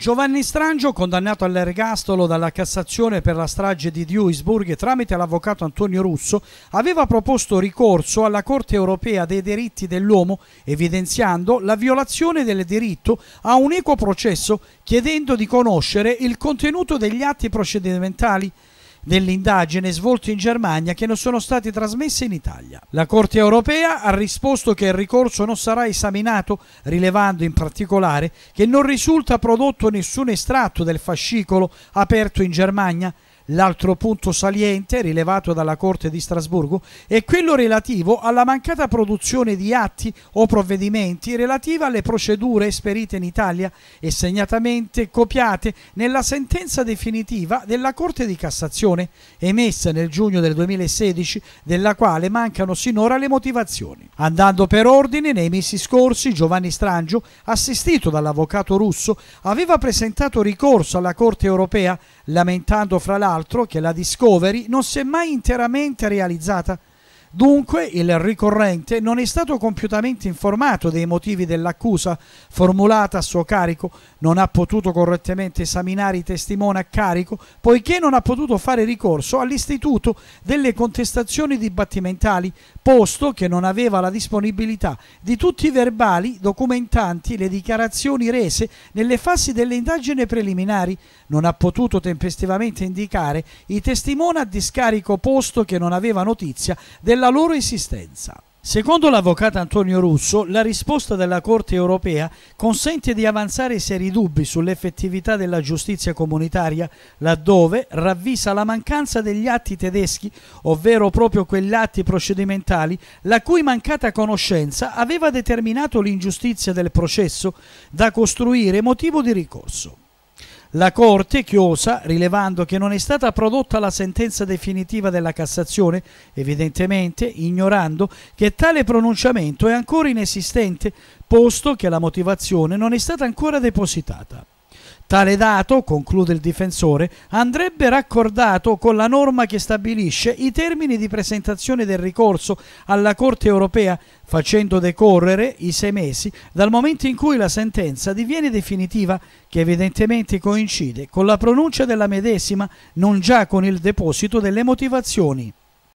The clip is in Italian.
Giovanni Strangio, condannato all'ergastolo dalla Cassazione per la strage di Duisburg tramite l'avvocato Antonio Russo, aveva proposto ricorso alla Corte europea dei diritti dell'uomo, evidenziando la violazione del diritto a un equo processo, chiedendo di conoscere il contenuto degli atti procedimentali dell'indagine svolta in Germania che non sono state trasmesse in Italia. La Corte europea ha risposto che il ricorso non sarà esaminato, rilevando in particolare che non risulta prodotto nessun estratto del fascicolo aperto in Germania L'altro punto saliente rilevato dalla Corte di Strasburgo è quello relativo alla mancata produzione di atti o provvedimenti relativa alle procedure esperite in Italia e segnatamente copiate nella sentenza definitiva della Corte di Cassazione emessa nel giugno del 2016 della quale mancano sinora le motivazioni. Andando per ordine, nei mesi scorsi Giovanni Strangio, assistito dall'avvocato russo, aveva presentato ricorso alla Corte europea lamentando fra l'altro altro che la Discovery non si è mai interamente realizzata Dunque il ricorrente non è stato compiutamente informato dei motivi dell'accusa formulata a suo carico, non ha potuto correttamente esaminare i testimoni a carico, poiché non ha potuto fare ricorso all'istituto delle contestazioni dibattimentali, posto che non aveva la disponibilità di tutti i verbali documentanti le dichiarazioni rese nelle fasi delle indagini preliminari, non ha potuto tempestivamente indicare i testimoni a discarico, posto che non aveva notizia della la loro esistenza. Secondo l'avvocato Antonio Russo, la risposta della Corte europea consente di avanzare seri dubbi sull'effettività della giustizia comunitaria laddove ravvisa la mancanza degli atti tedeschi, ovvero proprio quegli atti procedimentali la cui mancata conoscenza aveva determinato l'ingiustizia del processo da costruire motivo di ricorso. La Corte chiosa, rilevando che non è stata prodotta la sentenza definitiva della Cassazione, evidentemente ignorando che tale pronunciamento è ancora inesistente, posto che la motivazione non è stata ancora depositata. Tale dato, conclude il difensore, andrebbe raccordato con la norma che stabilisce i termini di presentazione del ricorso alla Corte europea, facendo decorrere i sei mesi dal momento in cui la sentenza diviene definitiva, che evidentemente coincide con la pronuncia della medesima, non già con il deposito delle motivazioni.